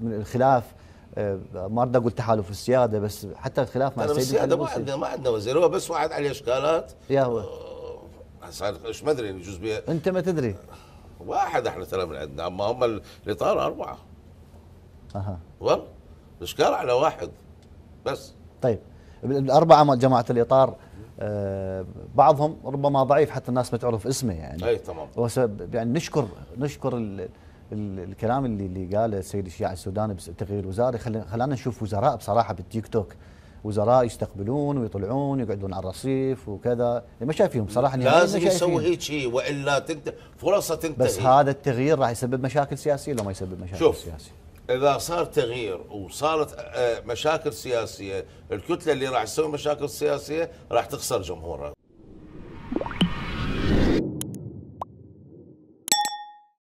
من الخلاف آه، ما اريد اقول تحالف السياده بس حتى الخلاف مع السيد السياده ما عندنا ما عندنا وزير هو بس واحد عليه اشكالات يا هو ايش آه، ما ادري يجوز انت ما تدري واحد احنا ترى من عندنا اما هم الاطار اربعه اها والله اشكال على واحد بس طيب الاربعه جماعه الاطار آه بعضهم ربما ضعيف حتى الناس ما تعرف اسمه يعني اي تمام يعني نشكر نشكر الكلام اللي اللي قاله السيد الشيعي السوداني بتغيير وزاري خلانا نشوف وزراء بصراحه بالتيك توك وزراء يستقبلون ويطلعون يقعدون على الرصيف وكذا يعني ما شايفينهم صراحه يعني لازم يسوي هيك شيء والا تنت... فرصه تنتهي بس هذا التغيير راح يسبب مشاكل سياسيه لو ما يسبب مشاكل شوف سياسيه اذا صار تغيير وصارت آه، مشاكل سياسيه الكتله اللي راح تسوي مشاكل سياسيه راح تخسر جمهورها